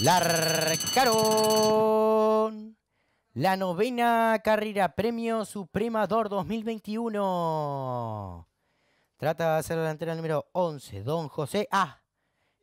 La La novena carrera Premio Supremador 2021. Trata de hacer la delantera número 11, Don José A.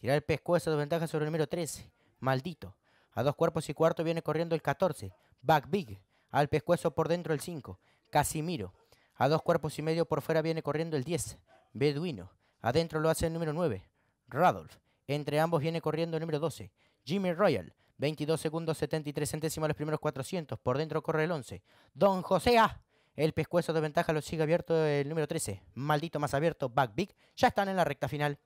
Tirar el pescuezo de ventaja sobre el número 13, Maldito. A dos cuerpos y cuarto viene corriendo el 14, Back Big. Al pescuezo por dentro el 5, Casimiro. A dos cuerpos y medio por fuera viene corriendo el 10, Beduino. Adentro lo hace el número 9, Radolf. Entre ambos viene corriendo el número 12, Jimmy Royal. 22 segundos 73 centésimos los primeros 400. Por dentro corre el 11. Don José A. El pescuezo de ventaja lo sigue abierto el número 13. Maldito más abierto, Back Big. Ya están en la recta final.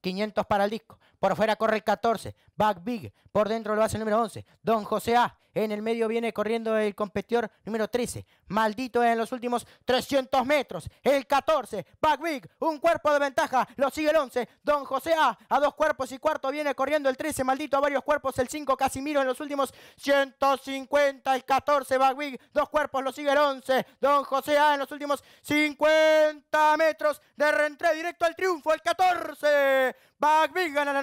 500 para el disco. Por afuera corre el 14. Back Big. Por dentro lo hace el número 11. Don José A. En el medio viene corriendo el competidor número 13. Maldito en los últimos 300 metros. El 14. Back Big. Un cuerpo de ventaja. Lo sigue el 11. Don José A. A dos cuerpos y cuarto viene corriendo el 13. Maldito a varios cuerpos. El 5. Casimiro en los últimos 150. El 14. Back Big. Dos cuerpos. Lo sigue el 11. Don José A. En los últimos 50 metros. De reentré directo al triunfo. El 14. Back Big gana la